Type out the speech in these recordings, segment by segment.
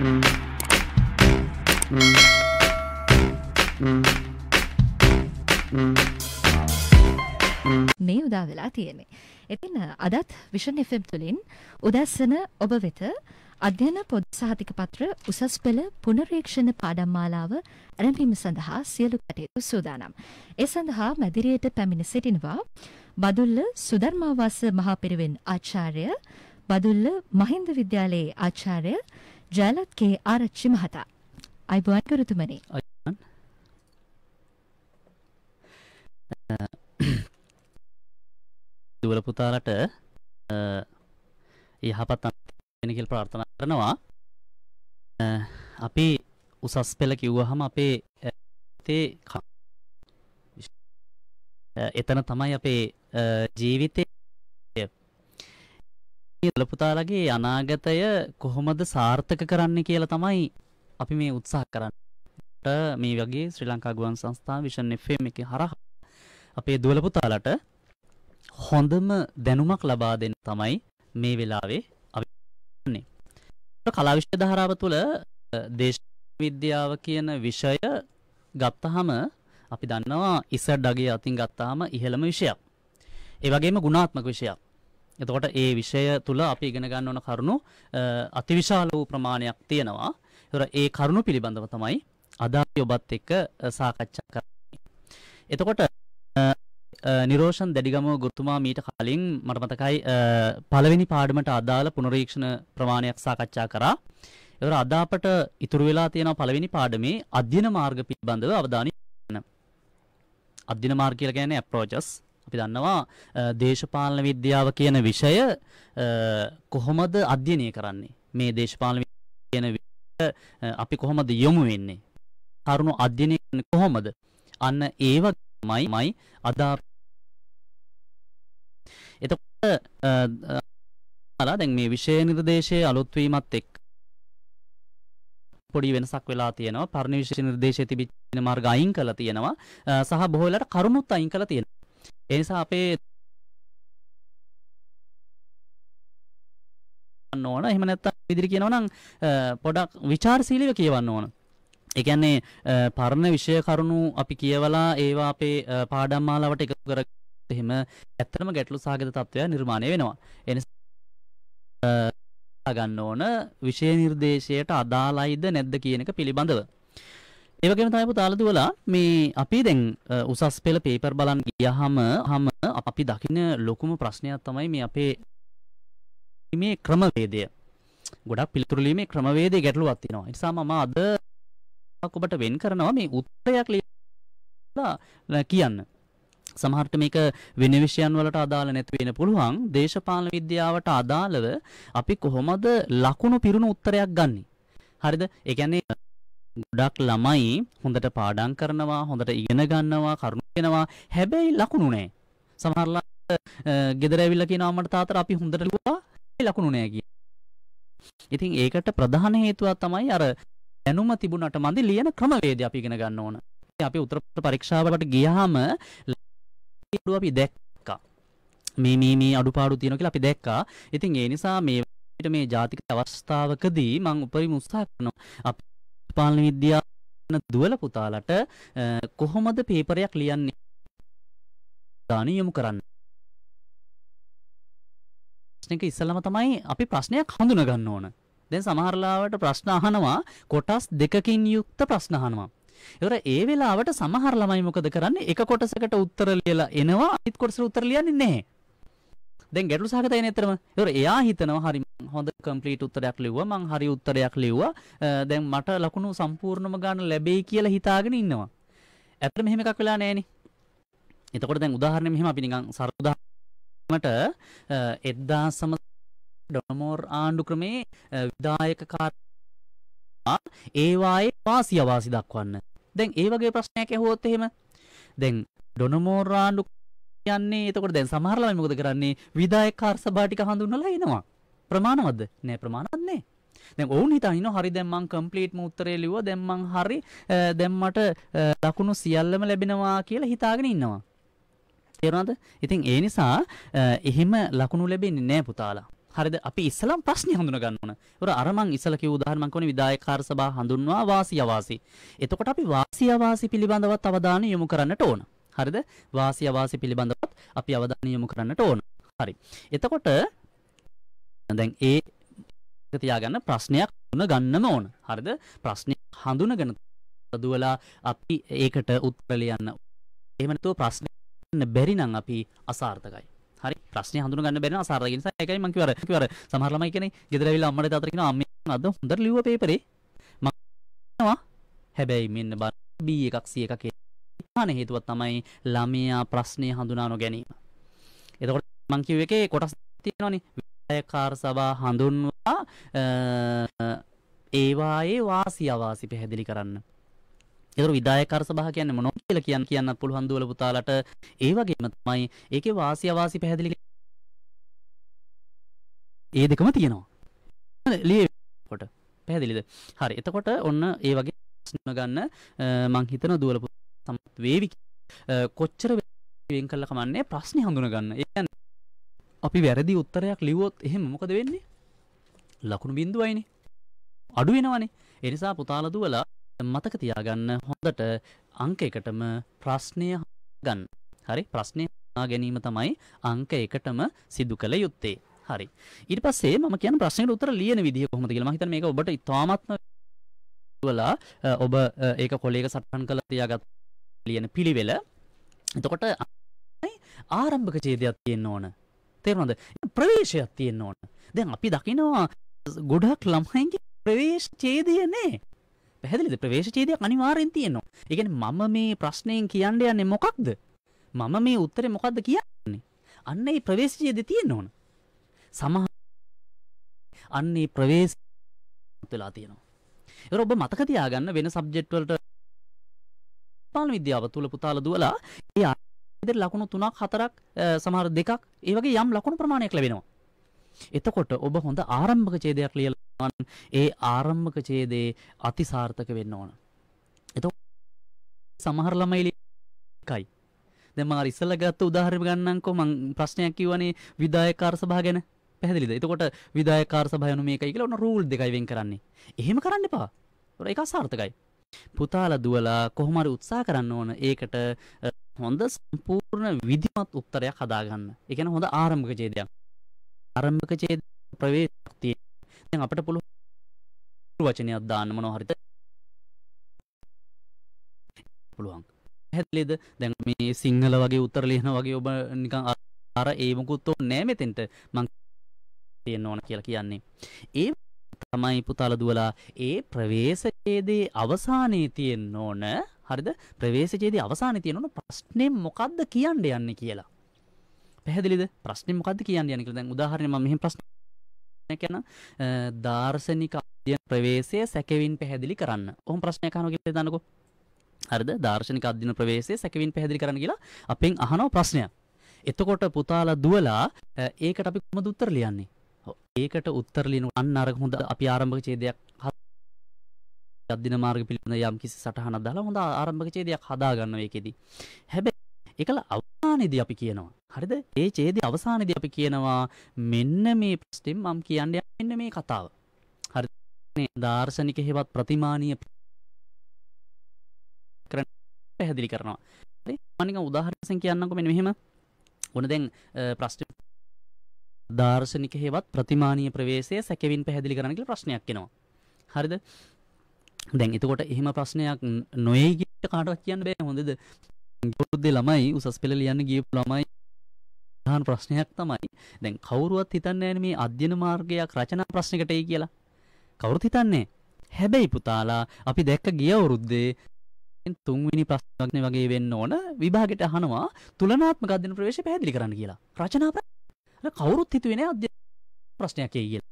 මේ උදා වෙලා තියෙන්නේ. ඉතින් අදත් විෂන් FM තුලින් උදැසන ඔබ වෙත අධ්‍යයන පොත් සහතික පත්‍ර උසස් පෙළ පුනරීක්ෂණ පාඩම් මාලාව ආරම්භීම සඳහා සියලු කටයුතු සූදානම්. ඒ සඳහා මැදිරියට පැමිණ සිටිනවා බදුල්ල සුධර්මාවාස මහා පිරිවෙන් ආචාර්ය බදුල්ල මහින්ද විද්‍යාලයේ ආචාර්ය ජයලත් කේ ආරච්චි මහතා. අයිබෝන් ගුරුතුමනි. දුවල පුතාලට යහපත් වෙන කියලා ප්‍රාර්ථනා කරනවා. අපි උසස් පෙළ කිව්වහම අපේ තේ එතන තමයි අපේ ජීවිතේ දලපුතාලගේ අනාගතය කොහොමද සාර්ථක කරන්න කියලා තමයි අපි මේ උත්සාහ කරන්නට මේ වගේ ශ්‍රී ලංකා ගුවන් සංස්ථා විෂන් FM එකේ හරහා අපේ දුවලපුතාලට හොඳම දැනුමක් ලබා දෙන්න තමයි මේ වෙලාවේ අපි ඉන්නේ. කලා විෂය ධාරාව තුළ දේශ විද්‍යාව කියන විෂය ගත්තහම අපි දන්නවා ඉසඩ් අගේ අතින් ගත්තාම ඉහළම විෂයක්. ඒ වගේම ගුණාත්මක විෂයක්. එතකොට ඒ විෂය තුළ අපි ඉගෙන ගන්න ඕන කරුණු අතිවිශාල වූ ප්‍රමාණයක් තියෙනවා. ඒතර ඒ කරුණු පිළිබඳව තමයි අද අපි ඔබත් එක්ක සාකච්ඡා කරන්නේ. එතකොට නිරෝෂන් දෙඩිගම ගුරුතුමා මීට කලින් මට මතකයි පළවෙනි පාඩමට අදාළ පුනරීක්ෂණ ප්‍රමාණයක් සාකච්ඡා කරා. ඒතර අද අපට ඉතුරු වෙලා තියෙන පළවෙනි පාඩමේ අධ්‍යන මාර්ග පිළිබඳව අවධානය යොමු කරන්න. අධ්‍යන මාර්ග කියලා කියන්නේ approaches අපි දන්නවා දේශපාලන විද්‍යාව කියන විෂය කොහොමද අධ්‍යයනය කරන්නේ මේ දේශපාලන කියන අපි කොහොමද යොමු වෙන්නේ කරුණු අධ්‍යයනය කොහොමද අන්න ඒ වගේමයි මයි අදා එතකොට අලා දැන් මේ විෂය නිර්දේශයේ අලුත් වීමත් එක්ක පොඩි වෙනසක් වෙලා තියෙනවා පරිණිවිෂ නිර්දේශයේ තිබෙන මාර්ග අයින් කළා තියෙනවා සහ බොහෝ වෙලාට කරුණුත් අයින් කළා තියෙනවා එනිසා අපේ ඕන එහෙම නැත්නම් ඉදිරි කියනවා නම් පොඩක් ਵਿਚාරශීලීව කියවන්න ඕන. ඒ කියන්නේ පරණ විෂය කරුණු අපි කියවලා ඒවා අපේ පාඩම් මාලාවට එකතු කර එහෙම ඇත්තටම ගැටලු සහගත තත්ත්වයක් නිර්මාණය වෙනවා. ඒ නිසා ගන්න ඕන විෂය නිර්දේශයට අදාළයිද නැද්ද කියන එක පිළිබඳව. ඒවගේම තමයි පුතාලදුවලා මේ අපි දැන් උසස් පෙළ පේපර් බලන් ගියහම හම අපි දකින ලොකුම ප්‍රශ්නයක් තමයි මේ අපේ මේ ක්‍රමවේදය ගොඩක් පිළිතුරු ලියීමේ ක්‍රමවේදය ගැටලුවක් තියෙනවා. ඒ නිසා මම අද ඔබට වෙන් කරනවා මේ උත්තරයක් ලියලා කියන්න. සමහරට මේක වෙන විෂයන් වලට අදාළ නැති වෙන්න පුළුවන්. දේශපාලන විද්‍යාවට අදාළව අපි කොහොමද ලකුණු පිරුණු උත්තරයක් ගන්නෙ? හරිද? ඒ කියන්නේ ගොඩක් ළමයි හොඳට පාඩම් කරනවා හොඳට ඉගෙන ගන්නවා කරුණු වෙනවා හැබැයි ලකුණු නැහැ සමහරලා ගෙදර ඇවිල්ලා කියනවා මට තාත්තට අපි හොඳට ලිව්වා ලකුණු නැහැ කියලා ඉතින් ඒකට ප්‍රධාන හේතුවක් තමයි අර දැනුම තිබුණට මදි ලියන ක්‍රමවේදය අපි ඉගෙන ගන්න ඕන. අපි උත්තර පරීක්ෂාවට ගියාම අඩු අපි දැක්කා. මේ මේ මේ අඩුපාඩු තියෙනවා කියලා අපි දැක්කා. ඉතින් ඒ නිසා මේ මේ ජාතික අවස්ථාවකදී මම උපරිම උත්සාහ කරනවා. අපි දේශපාලන විද්‍යාව දුවල පුතාලට කොහොමද පේපරයක් ලියන්නේ දානි යොමු කරන්න ප්‍රශ්නක ඉස්සලම තමයි අපි ප්‍රශ්නයක් හඳුන ගන්න ඕන දැන් සමහරලාවට ප්‍රශ්න අහනවා කොටස් දෙකකින් යුක්ත ප්‍රශ්න අහනවා ඒවර ඒ වෙලාවට සමහර ළමයි මොකද කරන්නේ එක කොටසකට උත්තර ලියලා එනවා අනිත් කොටසට උත්තර ලියන්නේ නැහැ දැන් ගැටලු සහගතයි නේ ඇත්තටම. ඒතර එයා හිතනවා හරි හොඳ කම්ප්ලීට් උත්තරයක් ලිව්වා. මං හරි උත්තරයක් ලිව්වා. දැන් මට ලකුණු සම්පූර්ණම ගන්න ලැබෙයි කියලා හිතාගෙන ඉන්නවා. ඇත්තට මෙහෙම එකක් වෙලා නැහැ නේ. එතකොට දැන් උදාහරණයක් මෙහෙම අපි නිකන් සරල උදාහරණයකට 1900 ඩොනමෝර් ආණ්ඩු ක්‍රමේ විධායක කාර්යවා ඒවායේ වාසි අවාසි දක්වන්න. දැන් ඒ වගේ ප්‍රශ්නයක් ඇහුවොත් එහෙම දැන් ඩොනමෝර් ආණ්ඩු කියන්නේ එතකොට දැන් සමහර ළමයි මොකද කරන්නේ විදායකකාර සභා ටික හඳුන්වලා එනවා. ප්‍රමාණවත්ද? නෑ ප්‍රමාණවත් නෑ. දැන් ඔවුන් හිතනවා හරි දැන් මං කම්ප්ලීට් ම උත්තරේ ලිව්වා දැන් මං හරි දැන් මට ලකුණු සියල්ලම ලැබෙනවා කියලා හිතාගෙන ඉන්නවා. තේරුණාද? ඉතින් ඒ නිසා එහෙම ලකුණු ලැබෙන්නේ නෑ පුතාලා. හරිද අපි ඉස්සලම් ප්‍රශ්නේ හඳුනා ගන්න ඕන. ඒර අර මං ඉස්සල කිව්ව උදාහරණයක් කොහොනේ විධායකාර සභා හඳුන්වා වාසි අවාසි. එතකොට අපි වාසි අවාසි පිළිබඳවත් අවධානය යොමු කරන්නට ඕන. හරිද වාසි අවාසි පිළිබඳවත් අපි අවධානය යොමු කරන්නට ඕන හරි එතකොට දැන් ඒ තියාගන්න ප්‍රශ්නයක් හඳුන ගන්නම ඕන හරිද ප්‍රශ්නය හඳුනගෙන දුවලා අපි ඒකට උත්තර ලියන්න එහෙම නැතුව ප්‍රශ්න බැරි නම් අපි අසාර්ථකයි හරි ප්‍රශ්නේ හඳුන ගන්න බැරි නම් අසාර්ථකයි නිසා ඒකයි මම කිව්වර කිව්වර සමහර ළමයි කියන්නේ ගෙදර ඇවිල්ලා අම්මට තාත්තට කියනවා අම්මේ අද හොඳට ලිව්ව පේපරේ මම හැබැයි මෙන්න බලන්න B එකක් C එකක් ප්‍රධාන හේතුව තමයි ළමයා ප්‍රශ්නය හඳුනා නොගැනීම. එතකොට මං කිව්ව එකේ කොටස් තියෙනවනේ විධායකාර සභා හඳුන්වා ඒවායේ වාසි අවාසි පැහැදිලි කරන්න. ඒතර විධායකාර සභා කියන්නේ මොනවද කියලා කියන්න කියන්න පුළුවන් දුවල පුතාලට ඒ වගේම තමයි ඒකේ වාසි අවාසි පැහැදිලි ඒ දෙකම තියෙනවා. ලියකොට පැහැදිලිද? හරි. එතකොට ඔන්න ඒ වගේ ගන්න මං හිතන දුවල සමත් වේවි කොච්චර වෙන් කල්ල කමන්නේ ප්‍රශ්නය හඳුනගන්න ඒ අපි වැරදි උත්තරයක් ලිවොත් එහෙම මොකද වෙන්නේ ලකුණු බින්දුවයිනේ අඩු වෙනවනේ එනිසා පුතාල දුවලා මතක තියාගන්න හොඳට අංක එකටම ප්‍රශ්නය ගන්න හරි ප්‍රශ්නය ගැනීම තමයි අංක එකටම සිදු කළ යුත්තේ හරි ඊට පස්සේ මම කියන ප්‍රශ්නෙට උත්තර ලියන විදිහ කොහොමද කියලා මම හිතන්නේ මේක ඔබට ඉතාමත්ම වලා ඔබ ඒක කොලේක සටහන් කරලා තියාගත්තා ලියන පිළිවෙල එතකොට ආරම්භක ඡේදයක් තියෙන්න ඕන තේරුණාද ප්‍රවේශයක් තියෙන්න ඕන දැන් අපි දකිනවා ගොඩක් ළමයින්ගේ ප්‍රවේශ ඡේදය නැහැ පැහැදිලිද ප්‍රවේශ ඡේදයක් අනිවාර්යෙන් තියෙනවා ඒ කියන්නේ මම මේ ප්‍රශ්නයෙන් කියන්න යන්නේ මොකක්ද මම මේ උත්තරේ මොකක්ද කියන්නේ අන්න ඒ ප්‍රවේශ ඡේදය තියෙන්න ඕන සමහර අන්න ඒ ප්‍රවේශ වෙලා තියෙනවා ඒක ඔබ මතක තියාගන්න වෙන සබ්ජෙක්ට් වලට පාලන විද්‍යාව තුළ පුතාල දුවලා ඒ ඉදිරි ලකුණු තුනක් හතරක් සමහර දෙකක් ඒ වගේ යම් ලකුණු ප්‍රමාණයක් ලැබෙනවා. එතකොට ඔබ හොඳ ආරම්භක ඡේදයක් ලියලා ඒ ආරම්භක ඡේදේ අතිසාර්ථක වෙන්න ඕන. එතකොට සමහර ළමයි එකයි. දැන් මම අර ඉස්සෙල්ලා ගත්ත උදාහරණ ගන්නම්කෝ මම ප්‍රශ්නයක් කිව්වනේ විදායකාර සභාව ගැන. පැහැදිලිද? එතකොට විදායකාර සභාව යනු මේකයි කියලා ඔන්න රූල් දෙකයි වෙන් කරන්නේ. එහෙම කරන්න එපා. ඒක අසාර්ථකයි. පුතාල දුවලා කොහොමරි උත්සාහ කරන්න ඕන ඒකට හොඳ සම්පූර්ණ විධිමත් උත්තරයක් හදාගන්න. ඒ කියන්නේ හොඳ ආරම්භක ඡේදයක්. ආරම්භක ඡේද ප්‍රවේශයක් තියෙන. දැන් අපිට පුළුවන් වචනයක් දාන්න මොනවා හරිද? පුළුවන්. පැහැදිලිද? දැන් මේ සිංහල වගේ උත්තර ලියන වගේ ඔබ නිකන් අර ඒ මොකුත් ඕනේ නැහැ මෙතෙන්ට. මං තියෙන්න ඕන කියලා කියන්නේ. ඒ තමයි පුතාල දුවලා ඒ ප්‍රවේශයේදී අවසානයේ තියෙන්න ඕන හරිද ප්‍රවේශයේදී අවසානයේ තියෙන්න ඕන ප්‍රශ්නේ මොකද්ද කියන්න යන්නේ කියලා. පැහැදිලිද? ප්‍රශ්නේ මොකද්ද කියන්න යන්නේ කියලා. දැන් උදාහරණයක් මම මෙහෙම ප්‍රශ්නයක් කියන දාර්ශනික අධ්‍යයන ප්‍රවේශය සැකෙවින් පැහැදිලි කරන්න. ඔහොම ප්‍රශ්නයක් අහනවා කියලා දන්නකෝ. හරිද? දාර්ශනික අධ්‍යයන ප්‍රවේශය සැකෙවින් පැහැදිලි කරන්න කියලා අපෙන් අහනවා ප්‍රශ්නයක්. එතකොට පුතාලා දුවලා ඒකට අපි කොහොමද උත්තර ලියන්නේ? ඒකට උත්තර ලියන අන්න අර හොඳ අපි ආරම්භක ඡේදයක් අධින මාර්ග පිළිබඳ යම් කිසි සටහනක් දාලා හොඳ ආරම්භක ඡේදයක් හදා ගන්න මේකෙදී. හැබැයි ඒකල අවසානයේදී අපි කියනවා. හරිද? ඒ ඡේදයේ අවසානයේදී අපි කියනවා මෙන්න මේ ප්‍රශ්නේ මම කියන්නේ මෙන්න මේ කතාව. හරිද? දාර්ශනික හේවත් ප්‍රතිමානීය පැහැදිලි කරනවා. හරි? මම නිකන් උදාහරණයක් කියන්නකෝ මෙන්න මෙහෙම. ඔන්න දැන් ප්‍රශ්න දාර්ශනික හේවත් ප්‍රතිමානීය ප්‍රවේශය සැකෙවින් පැහැදිලි කරන්න කියලා ප්‍රශ්නයක් එනවා. හරිද? දැන් එතකොට එහෙම ප්‍රශ්නයක් නොයයි කියලා කාටවත් කියන්න බෑ හොඳද? යෝද්දේ ළමයි උසස් පෙළ ලියන්න ගියපු ළමයි ප්‍රධාන ප්‍රශ්නයක් තමයි. දැන් කවුරුවත් හිතන්නේ මේ අධ්‍යයන මාර්ගයක් රචනා ප්‍රශ්නකට එයි කියලා. කවුරුත් හිතන්නේ හැබැයි පුතාලා අපි දැක්ක ගිය අවුරුද්දේ තුන්වෙනි ප්‍රශ්නඥ වගේ වෙන්න ඕන විභාගෙට අහනවා තුලනාත්මක අධ්‍යයන ප්‍රවේශය පැහැදිලි කරන්න කියලා. රචනා අර කවුරුත් හිතුවේ නෑ අධ්‍යයන ප්‍රශ්නයක් එයි කියලා.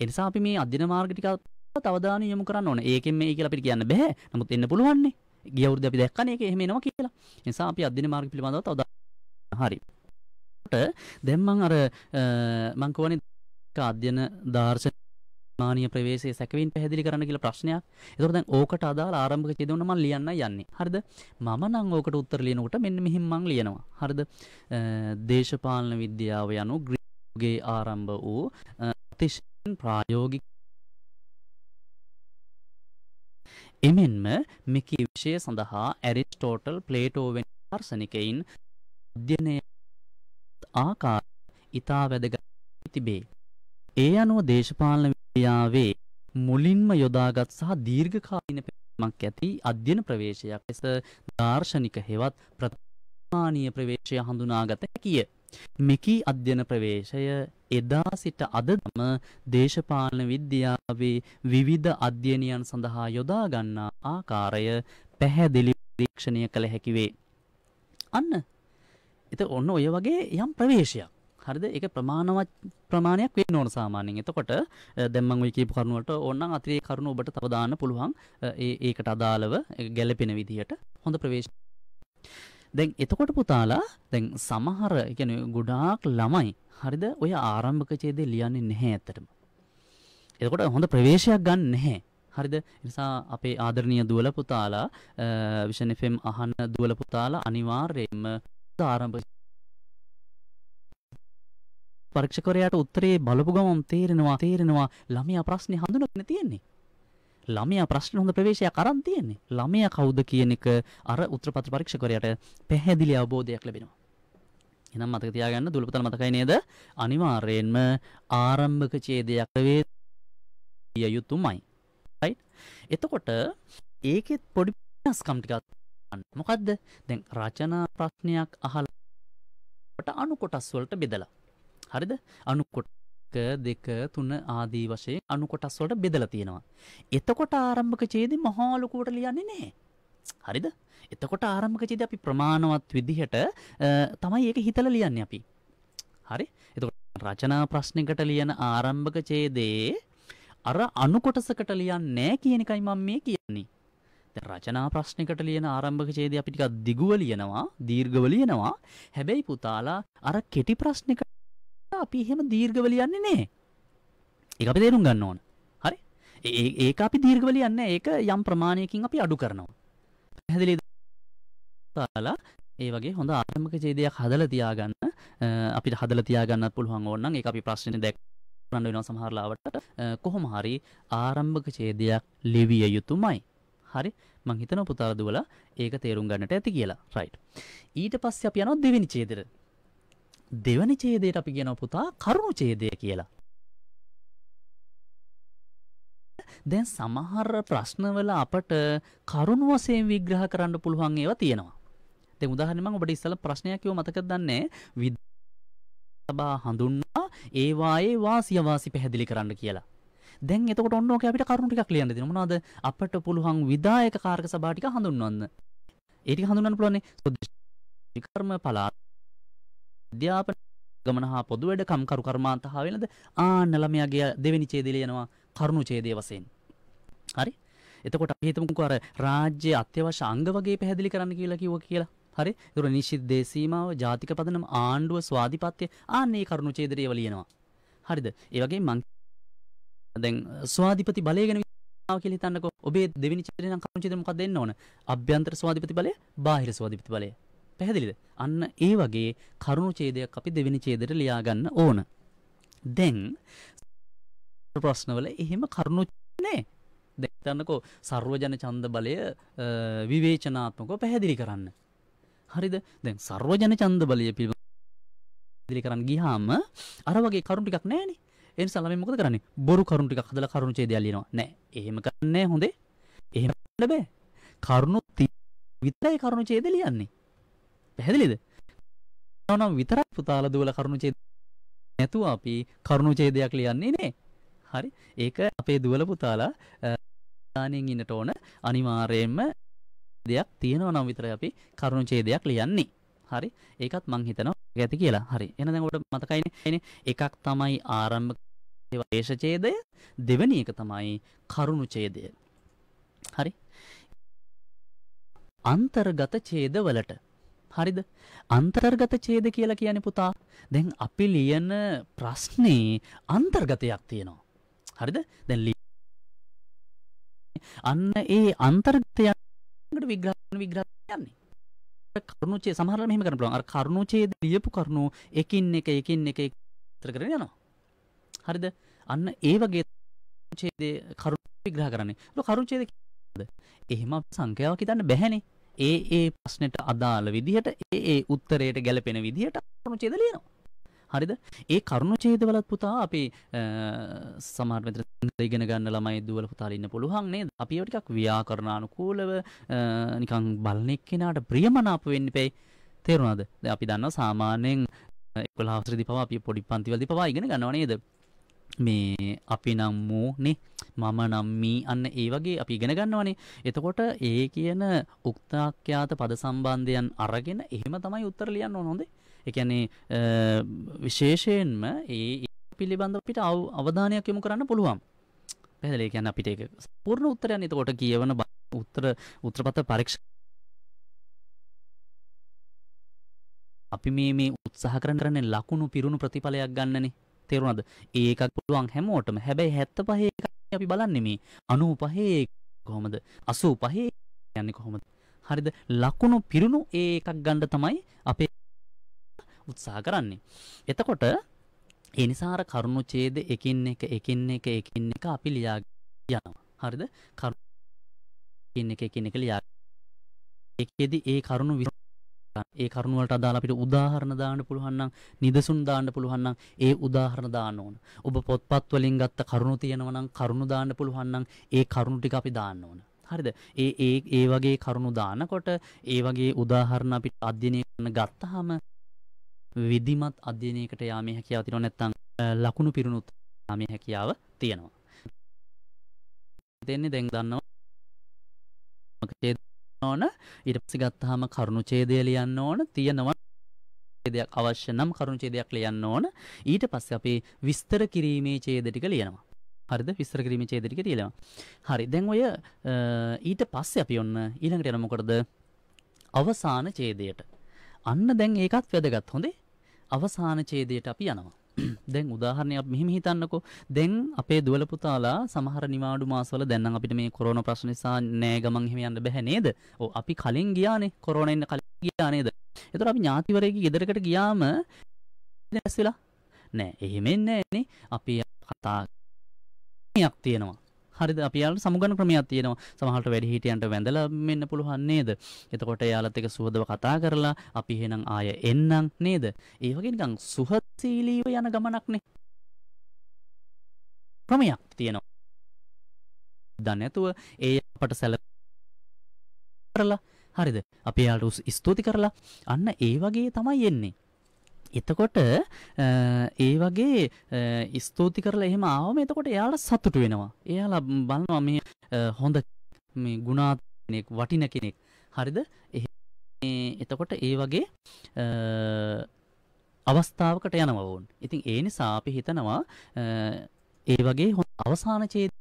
ඒ නිසා අපි මේ අධ්‍යයන මාර්ග ටිකත් අවධානය යොමු කරන්න ඕනේ. ඒකෙන් මේ කියලා අපිට කියන්න බෑ. නමුත් එන්න පුළුවන්නේ. ගිය අවුරුද්ද අපි දැක්කනේ ඒක එහෙම එනවා කියලා. ඒ නිසා අපි අධ්‍යයන මාර්ග පිළිබඳව අවධානය හරි. දැන් මම අර මං කියවනේ අධ්‍යයන දාර්ශනික මානීය ප්‍රවේශයේ සැකවින් පැහැදිලි කරන්න කියලා ප්‍රශ්නයක්. ඒතකොට දැන් ඕකට අදාළ ආරම්භක ඡේදවන මම ලියන්න යන්නේ. හරිද? මම නම් ඕකට උත්තර ලියනකොට මෙන්න මෙහිම මම ලියනවා. හරිද? දේශපාලන විද්‍යාව යනු ග්‍රීකගේ ආරම්භ වූ අතිශයින් ප්‍රායෝගික එමෙන්ම මෙකී විෂය සඳහා ඇරිස්ටෝටල් ප්ලේටෝ වැනි දාර්ශනිකයින් අධ්‍යයනය ආකාර ඉතා වැදගත් තිබේ. ඒ අනුව දේශපාලන ක්‍රියාවේ මුලින්ම යොදාගත් සහ දීර්ඝකාලීන පැවැත්මක් ඇති අධ්‍යයන ප්‍රවේශයක් ලෙස දාර්ශනික හෙවත් ප්‍රමාණීය ප්‍රවේශය හඳුනාගත හැකිය. මෙකී අධ්‍යයන ප්‍රවේශය එදා සිට අද දම දේශපාලන විද්‍යාවේ විවිධ අධ්‍යයනයන් සඳහා යොදා ගන්නා ආකාරය පැහැදිලි පරීක්ෂණය කළ හැකි වේ. අන්න. එත ඔන්න ඔය වගේ යම් ප්‍රවේශයක් හරිද ඒක ප්‍රමාණවත් ප්‍රමාණයක් වෙන්න ඕන සාමාන්‍යයෙන් එතකොට දැන් මම ඔය කියපු කරුණ වලට ඕනනම් අතිරේක කරුණ ඔබට තව දාන්න පුළුවන් ඒ ඒකට අදාළව ගැළපෙන විදිහට හොඳ ප්‍රවේශ දැන් එතකොට පුතාලා දැන් සමහර කියන්නේ ගොඩාක් ළමයි හරිද ඔය ආරම්භක ඡේදේ ලියන්නේ නැහැ ඇත්තටම. එතකොට හොඳ ප්‍රවේශයක් ගන්න නැහැ. හරිද? ඒ නිසා අපේ ආදරණීය දුවල පුතාලා විෂන් FM අහන දුවල පුතාලා අනිවාර්යයෙන්ම ආරම්භ පරීක්ෂකවරයාට උත්තරේ බලපු ගමන් තේරෙනවා තේරෙනවා ළමයා ප්‍රශ්නේ හඳුනගෙන තියෙන්නේ. ළමයා ප්‍රශ්න හොඳ ප්‍රවේශයක් අරන් තියෙන්නේ. ළමයා කවුද කියන එක අර උත්තරපත්‍ර පරීක්ෂකවරයාට පැහැදිලි අවබෝධයක් ලැබෙනවා. එහෙනම් මතක තියාගන්න දුලපතල මතකයි නේද? අනිවාර්යයෙන්ම ආරම්භක ඡේදයක් වේ යුතුමයි. right? එතකොට ඒකෙත් පොඩි වෙනස්කම් ටිකක් මොකද්ද? දැන් රචනා ප්‍රශ්නයක් අහලා කොට අනු කොටස් වලට බෙදලා හරිද අනුකොට දෙක තුන ආදී වශයෙන් අනුකොටස් වලට බෙදලා තියෙනවා. එතකොට ආරම්භක ඡේදෙ මහා ලොකුවට ලියන්නේ නැහැ. හරිද? එතකොට ආරම්භක ඡේදෙ අපි ප්‍රමාණවත් විදිහට තමයි ඒක හිතලා ලියන්නේ අපි. හරි? එතකොට රචනා ප්‍රශ්නයකට ලියන ආරම්භක ඡේදේ අර අනුකොටසකට ලියන්නේ නැහැ කියන එකයි මම මේ කියන්නේ. දැන් රචනා ප්‍රශ්නයකට ලියන ආරම්භක ඡේදය අපි ටිකක් දිගුව ලියනවා, දීර්ඝව ලියනවා. හැබැයි පුතාලා අර කෙටි ප්‍රශ්නයක නිසා අපි එහෙම දීර්ඝව ලියන්නේ නැහැ. ඒක අපි තේරුම් ගන්න ඕන. හරි? ඒ ඒක අපි දීර්ඝව ලියන්නේ ඒක යම් ප්‍රමාණයකින් අපි අඩු කරනවා. පැහැදිලිද? තාලා ඒ වගේ හොඳ ආත්මක ඡේදයක් හදලා තියාගන්න අපිට හදලා තියාගන්නත් පුළුවන් ඕන නම් ඒක අපි ප්‍රශ්නේ දැක් කරන්න වෙනවා සමහර ලාවට කොහොම හරි ආරම්භක ඡේදයක් ලිවිය යුතුමයි. හරි මං හිතනවා පුතාලා දුවලා ඒක තේරුම් ගන්නට ඇති කියලා. රයිට්. ඊට පස්සේ අපි යනවා දෙවෙනි ඡේදෙට. දෙවනි ඡේදයට අපි කියනවා පුතා කරුණු ඡේදය කියලා. දැන් සමහර ප්‍රශ්නවල අපට කරුණු වශයෙන් විග්‍රහ කරන්න පුළුවන් ඒවා තියෙනවා. දැන් උදාහරණයක් මම ඔබට ඉස්සෙල්ලා ප්‍රශ්නයක් කිව්ව මතකද දන්නේ සභා හඳුන්වා ඒ වායේ වාසිය වාසි පැහැදිලි කරන්න කියලා. දැන් එතකොට ඔන්න ඕකේ අපිට කරුණු ටිකක් ලියන්න දෙනවා. මොනවද? අපට පුළුවන් විධායක කාර්ක සභා ටික හඳුන්වන්න. ඒ ටික හඳුන්වන්න පුළුවන් නේ. කර්ම පළාත් අධ්‍යාපන ගමන හා පොදු වැඩකම් කරු කර්මාන්ත හා වෙනද ආන්න ළමයාගේ දෙවෙනි ඡේදය යනවා කරුණු ඡේදය වශයෙන්. හරි? එතකොට අපි හිතමුකෝ අර රාජ්‍ය අත්‍යවශ්‍ය අංග වගේ පැහැදිලි කරන්න කියලා කිව්වා කියලා. හරි? ඒතර නිශ්චිද්දේ සීමාව, ජාතික පදනම, ආණ්ඩුව, ස්වාධිපත්‍ය ආන්න මේ කරුණු ඡේදය ඒවා ලියනවා. හරිද? ඒ වගේ මං දැන් ස්වාධිපති බලය ගැන විස්තාව කියලා හිතන්නකෝ. ඔබේ දෙවෙනි චිත්‍රේ නම් කරුණු චිත්‍රය මොකක්ද දෙන්න ඕන? අභ්‍යන්තර ස්වාධිපති බලය, බාහිර ස්වාධිපති බලය. පැහැදිලිද? අන්න ඒ වගේ කරුණු ඡේදයක් අපි දෙවෙනි ඡේදෙට ලියා ගන්න ඕන. දැන් ප්‍රශ්නවල එහෙම කරුණු නෑ. දැන් හිතන්නකෝ ਸਰවජන ඡන්ද බලය විවේචනාත්මකව පැහැදිලි කරන්න. හරිද? දැන් ਸਰවජන ඡන්ද බලය පැහැදිලි කරන්න ගියාම අර වගේ කරුණු ටිකක් නෑනේ. ඒ නිසා ළමයි මොකද කරන්නේ? බොරු කරුණු ටිකක් හදලා කරුණු ඡේදය ලියනවා. නෑ. එහෙම කරන්නේ හොඳේ. එහෙම බෑ. කරුණු විතරයි කරුණු ඡේදය ලියන්නේ. පැහැදිලිද නම් විතරක් පුතාල දුවල කරුණු ඡේද නැතුව අපි කරුණු ඡේදයක් ලියන්නේ නේ හරි ඒක අපේ දුවල පුතාලා දානෙන් ඉන්නට ඕන අනිවාර්යයෙන්ම දෙයක් තියෙනවා නම් විතරයි අපි කරුණු ඡේදයක් ලියන්නේ හරි ඒකත් මං හිතනවා ඇති කියලා හරි එහෙනම් දැන් ඔබට මතකයිනේ එනේ එකක් තමයි ආරම්භ වේශ ඡේදය දෙවෙනි එක තමයි කරුණු ඡේදය හරි අන්තර්ගත ඡේදවලට හරිද? අන්තර්ගත ඡේද කියලා කියන්නේ පුතා දැන් අපි ලියන ප්‍රශ්නේ අන්තර්ගතයක් තියෙනවා. හරිද? දැන් අන්න ඒ අන්තර්ගතයකට විග්‍රහ කරන විග්‍රහ යන්නේ. කරුණුචේ සමහරවල් මෙහෙම කරන්න පුළුවන්. අර කරුණුචේද ලියපු කරුණු එකින් එක එකින් එක විස්තර කරගෙන යනවා. හරිද? අන්න ඒ වගේ ඡේදේ කරුණු විග්‍රහ කරන්නේ. ඒක කරුණුචේද එහෙම සංඛ්‍යාවක් හිතන්න බැහැනේ. ඒ ඒ ප්‍රශ්නෙට අදාළ විදිහට ඒ ඒ උත්තරයට ගැලපෙන විදිහට කරුණුචේද ලියනවා. හරිද? ඒ කරුණුචේදවලත් පුතා අපි සමහර විට ඉගෙන ගන්න ළමයි දුවල පුතාල ඉන්න පුළුවන් නේද? අපි ඒවා ටිකක් ව්‍යාකරණානුකූලව නිකන් බලන එක්කෙනාට ප්‍රියමනාප වෙන්න ඉපේ. තේරුණාද? දැන් අපි දන්නවා සාමාන්‍යයෙන් 11 වසරේදී පවා අපි පොඩි පන්තිවලදී පවා ඉගෙන ගන්නවා නේද? මේ අපි නම් වූ නේ මම නම් මී අන්න ඒ වගේ අපි ඉගෙන ගන්නවනේ. එතකොට ඒ කියන උක්තාක්‍යාත පද සම්බන්ධයන් අරගෙන එහෙම තමයි උත්තර ලියන්න ඕන හොඳේ. ඒ කියන්නේ විශේෂයෙන්ම ඒ පිළිබඳව අපිට අවධානයක් යොමු කරන්න පුළුවන්. පැහැදිලි. ඒ කියන්නේ අපිට ඒක පූර්ණ උත්තරයන් එතකොට කියවන උත්තර උත්තරපත පරීක්ෂා අපි මේ මේ උත්සාහ කරන කරන්නේ ලකුණු පිරුණු ප්‍රතිඵලයක් ගන්නනේ. තේරුණද ඒකක් පුළුවන් හැමෝටම හැබැයි හැත්ත පහේ අපි බලන්නේ මේ අනූ පහේ කොහොමද අසූ පහේ යන්නේ කොහොමද හරිද ලකුණු පිරුණු ඒ එකක් ගණ්ඩ තමයි අපේ උත්සාහ කරන්නේ එතකොට ඒ නිසා අර කරුණු ඡේද එකින් එක එකින් එක එකින් එක අපි ලියා යනවා හරිද කරුණු එකින් එක එකින් එක ලියා ඒකෙදි ඒ කරුණු ඒ කරුණ වලට අදාළ අපිට උදාහරණ දාන්න පුළුවන් නම් නිදසුන් දාන්න පුළුවන් නම් ඒ උදාහරණ දාන්න ඕන. ඔබ පොත්පත් වලින් ගත්ත කරුණු තියෙනවා නම් කරුණු දාන්න පුළුවන් නම් ඒ කරුණු ටික අපි දාන්න ඕන. හරිද ඒ ඒ ඒ වගේ කරුණු දානකොට ඒ වගේ උදාහරණ අපිට අධ්‍යයනය කරන ගත්තාම විධිමත් අධ්‍යයනයකට යාමේ හැකියාව තියෙනවා නැත්නම් ලකුණු පිරුණුත් යාමේ හැකියාව තියෙනවා. දෙන්නේ දැන් දන්නවා. ඕන ඊට පස්සේ ගත්තාම කරුණු ඡේදය ලියන්න ඕන තියෙනවා ඡේදයක් අවශ්‍ය නම් කරුණු ඡේදයක් ලියන්න ඕන ඊට පස්සේ අපි විස්තර කිරීමේ ඡේද ටික ලියනවා හරිද විස්තර කිරීමේ ඡේද ටික ලියනවා හරි දැන් ඔය ඊට පස්සේ අපි ඔන්න ඊළඟට යන මොකටද අවසාන ඡේදයට අන්න දැන් ඒකත් වැදගත් හොඳේ අවසාන ඡේදයට අපි යනවා දැන් උදාහරණයක් මෙහෙම හිතන්නකෝ. දැන් අපේ දුවල පුතාලා සමහර නිවාඩු මාසවල දැන් නම් අපිට මේ කොරෝනා ප්‍රශ්න නිසා නෑ ගමන් එහෙම යන්න බැහැ නේද? ඔව් අපි කලින් ගියානේ. කොරෝනා ඉන්න කලින් ගියා නේද? ඒතර අපි ඥාතිවරයෙක්ගේ ගෙදරකට ගියාම දැස් වෙලා නෑ. එහෙම නෑනේ. අපි කතා යක් තියෙනවා. හරිද අපි යාළට සමුගන්න ක්‍රමයක් තියෙනවා. සමහරට වැඩිහිටියන්ට වැඳලා මෙන්න පුළුවන් නේද? එතකොට යාළත් එක්ක සුවදව කතා කරලා අපි එහෙනම් ආය එන්නම් නේද? ඒ වගේ නිකන් සුහදශීලීව යන ගමනක්නේ. ක්‍රමයක් තියෙනවා. දන්නේ නැතුව ඒ අපට සැල කරලා හරිද? අපි යාළට ස්තුති කරලා අන්න ඒ වගේ තමයි එන්නේ. එතකොට ඒ වගේ ස්තුති කරලා එහෙම ආවම එතකොට එයාට සතුටු වෙනවා. එයාලා බලනවා මේ හොඳ මේ ගුණාත් කෙනෙක් වටින කෙනෙක්. හරිද? එතකොට ඒ වගේ අවස්ථාවකට යනවා වුන්. ඉතින් ඒ නිසා අපි හිතනවා ඒ වගේ අවසාන ඡේදනත්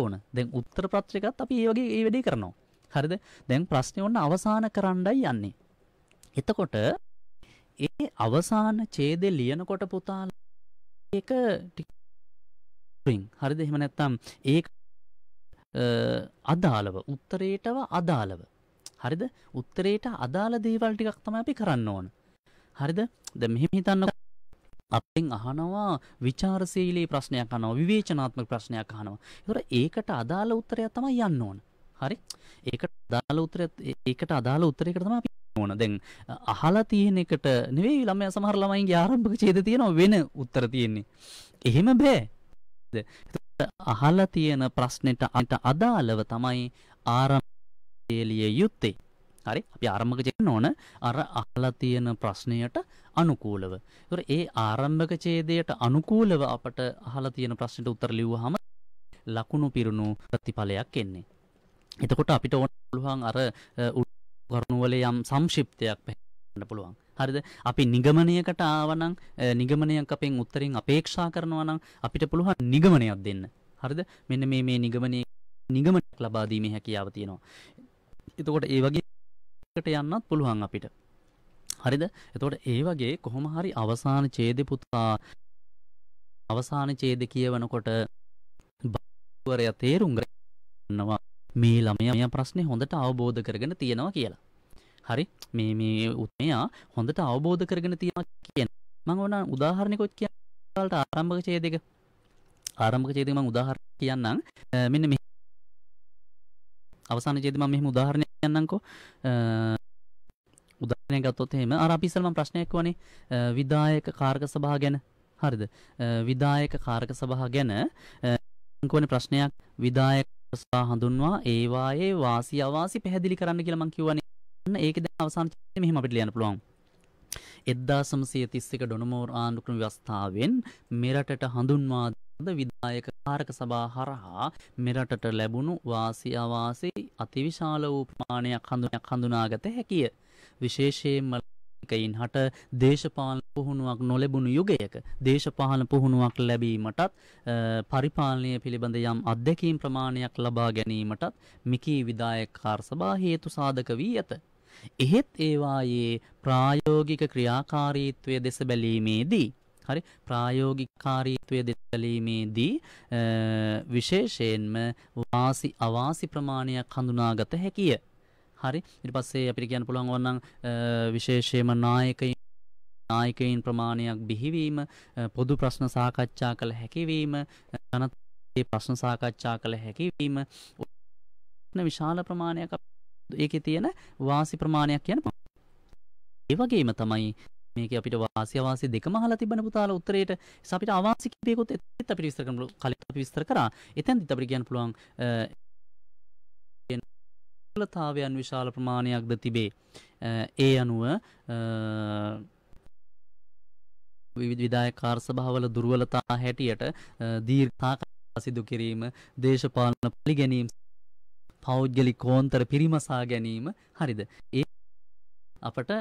ඕන. දැන් උත්තර පත්‍රිකත් අපි ඒ වගේ ඒ වැඩේ කරනවා. හරිද? දැන් ප්‍රශ්නේ ඔන්න අවසාන කරන්නයි යන්නේ. එතකොට ඒ අවසාන ඡේදේ ලියනකොට පුතා ඒක හරිද එහෙම නැත්නම් ඒක අදාළව උත්තරේටව අදාළව හරිද උත්තරේට අදාළ දේවල් ටිකක් තමයි අපි කරන්න ඕන හරිද දැන් මෙහෙම හිතන්න අපෙන් අහනවා ਵਿਚාරශීලී ප්‍රශ්නයක් අහනවා විවේචනාත්මක ප්‍රශ්නයක් අහනවා ඒතර ඒකට අදාළ උත්තරයක් තමයි යන්න ඕන හරි ඒකට අදාළ උත්තරයක් ඒකට අදාළ උත්තරයකට තමයි අපි ඕන. දැන් අහලා තියෙන එකට නෙවෙයි ළමයා සමහර ළමයින්ගේ ආරම්භක ඡේද තියෙනවා වෙන උත්තර තියෙන්නේ. එහෙම බෑ. අහලා තියෙන ප්‍රශ්නෙට අදාළව තමයි ආරම්භය යුත්තේ. හරි අපි ආරම්භක ඡේදන ඕන අර අහලා තියෙන ප්‍රශ්නයට අනුකූලව. ඒතර ඒ ආරම්භක ඡේදයට අනුකූලව අපට අහලා තියෙන ප්‍රශ්නෙට උත්තර ලිව්වහම ලකුණු පිරුණු ප්‍රතිඵලයක් එන්නේ. එතකොට අපිට ඕන පුළුවන් අර කරුණුවල යම් සංශිප්තයක් පැහන්න පුළුවන් හරිද අපි නිගමනයකට ආවනම් නිගමනයක් අපෙන් උත්තරින් අපේක්ෂා කරනවා නම් අපිට පුළුවන් නිගමනයක් දෙන්න හරිද මෙන්න මේ මේ නිගමනය නිගමනක් ලබාදීමේ හැකියාව තියෙනවා එතකොට ඒ වගේට යන්නත් පුළුවන් අපිට හරිද එතකොට ඒ වගේ කොහොම හරි අවසාන ඡේදෙ පුතා අවසාන ඡේදෙ කියවනකොට බවරය තේරුම් ගන්නවා මේ ළමයා මේ ප්‍රශ්නේ හොඳට අවබෝධ කරගෙන තියෙනවා කියලා. හරි මේ මේ උත්මයා හොඳට අවබෝධ කරගෙන තියෙනවා කියන මම ඕන උදාහරණයකොත් කියන්න ඔයාලට ආරම්භක ඡේදයක ආරම්භක ඡේදයක මම උදාහරණ කියන්නම් මෙන්න මේ අවසාන ඡේදෙ මම මෙහෙම උදාහරණයක් කියන්නම්කෝ උදාහරණයක් ගත්තොත් එහෙම අර අපි ඉස්සෙල්ලා මම ප්‍රශ්නයක් වනේ විදායක කාරක සභා ගැන හරිද විදායක කාරක සභා ගැන කොහොනේ ප්‍රශ්නයක් විදායක කොටස්වා හඳුන්වා ඒවායේ වාසි අවාසි පැහැදිලි කරන්න කියලා මම කිව්වනේ. ඒක දැන් අවසාන චිත්‍රයේ මෙහෙම අපිට ලියන්න පුළුවන්. 1931 ඩොනමෝර් ආණ්ඩුක්‍රම ව්‍යවස්ථාවෙන් මෙරටට හඳුන්වා ද විධායක කාරක සභා හරහා මෙරටට ලැබුණු වාසි අවාසි අතිවිශාල වූ ප්‍රමාණයක් හඳුනාගත හැකිය. විශේෂයෙන්ම නායකයින් හට දේශපාලන පුහුණුවක් නොලැබුණු යුගයක දේශපාලන පුහුණුවක් ලැබීමටත් පරිපාලනය පිළිබඳ යම් අධ්‍යක්ීම් ප්‍රමාණයක් ලබා ගැනීමටත් මිකී විදායක කාර්සභා හේතු සාධක වී ඇත. එහෙත් ඒවායේ ප්‍රායෝගික ක්‍රියාකාරීත්වය දෙස බැලීමේදී හරි ප්‍රායෝගිකාරීත්වය දෙතලීමේදී විශේෂයෙන්ම වාසි අවාසි ප්‍රමාණයක් හඳුනාගත හැකිය. හරි ඉට පස්සේ අපිට කියන්න පුළුවන් වන්නම් විශේෂයම නායකයි නායකයින් ප්‍රමාණයක් බිහිවීම පොදු ප්‍රශ්න සාකච්ඡා කළ හැකිවීම ජනතේ ප්‍රශ්න සාකච්ඡා කළ හැකිවීම විශාල ප්‍රමාණයක් ඒක තියෙන වාසි ප්‍රමාණයක් කියන ඒවගේම තමයි මේක අපිට වාසි අවාසි දෙකම අහලා තිබෙන පුතාලා උත්තරේට අපිට අවාසි කීපයකොත් එත් අපිට විස්තර කරන්න කලින් අපි විස්තර කරා එතෙන්දිත් අපිට කියන්න පුළුවන් ලතාවයන් විශාල ප්‍රමාණයක්ද තිබේ. ඒ අනුව විවිධවිධායකාර සභාවල දුර්වලතා හැටියට දීර්ඝාකා සිදු කිරීම දේශපාලන පිළිගැනීම් පෞද්ගලික කෝන්තර පිරිමසා ගැනීම හරිද ඒ අපට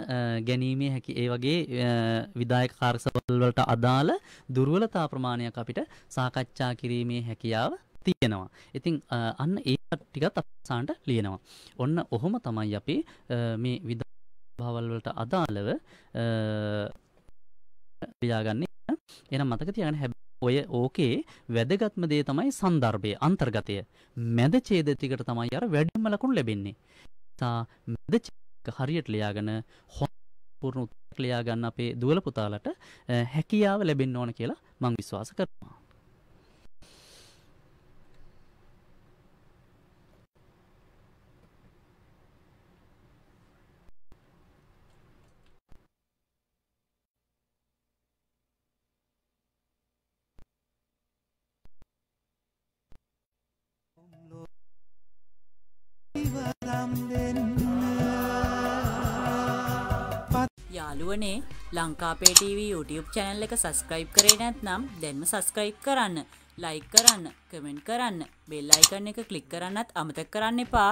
ගැනීමේ හැකි ඒ වගේ විදායක කාර්සවල් වලට අදාළ දුර්වලතා ප්‍රමාණයක් අපිට සාකච්ඡා කිරීමේ හැකියාව තියෙනවා. ඉතින් අන්න ඒ ටිකත් අසාන්ට ලියනවා. ඔන්න ඔහොම තමයි අපි මේ විද භවල්වලට අදාළව ලියාගන්නේ එනම් මතක තියාගන්න හැබැයි ඔය ඕකේ වැදගත්ම දේ තමයි සන්දර්භය අන්තර්ගතය මැද ඡේදතිකට තමයි අර වැඩිම ලකුණු ලැබෙන්නේ. තා මැද ඡේදක හරියට ලියාගෙන පූර්ණ උත්තර ලියා ගන්න අපේ දුවල පුතාලට හැකියාව ලැබෙන්න ඕන කියලා මම විශ්වාස කරනවා. ලංකාපේ TV YouTube channel එක subscribe කරේ නැත්නම් දැන්ම subscribe කරන්න, like කරන්න, comment කරන්න, bell icon එක click කරන්නත් අමතක කරන්න එපා.